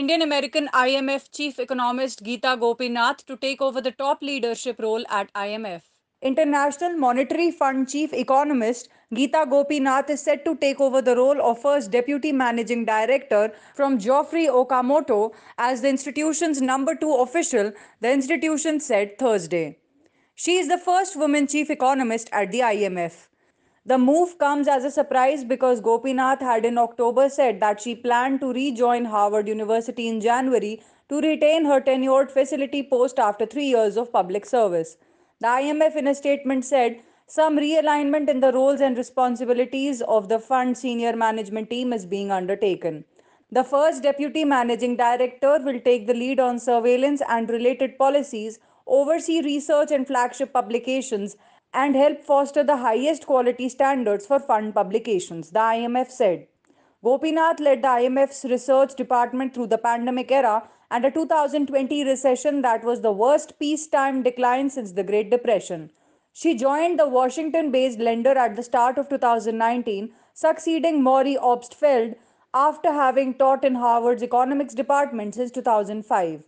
Indian American IMF Chief Economist Geeta Gopinath to take over the top leadership role at IMF. International Monetary Fund Chief Economist Geeta Gopinath is set to take over the role of first Deputy Managing Director from Geoffrey Okamoto as the institution's number two official, the institution said Thursday. She is the first woman chief economist at the IMF. The move comes as a surprise because Gopinath had in October said that she planned to rejoin Harvard University in January to retain her tenured facility post after three years of public service. The IMF, in a statement, said some realignment in the roles and responsibilities of the fund's senior management team is being undertaken. The first deputy managing director will take the lead on surveillance and related policies, oversee research and flagship publications, and help foster the highest quality standards for fund publications, the IMF said. Gopinath led the IMF's research department through the pandemic era and a 2020 recession that was the worst peacetime decline since the Great Depression. She joined the Washington based lender at the start of 2019, succeeding Maury Obstfeld after having taught in Harvard's economics department since 2005.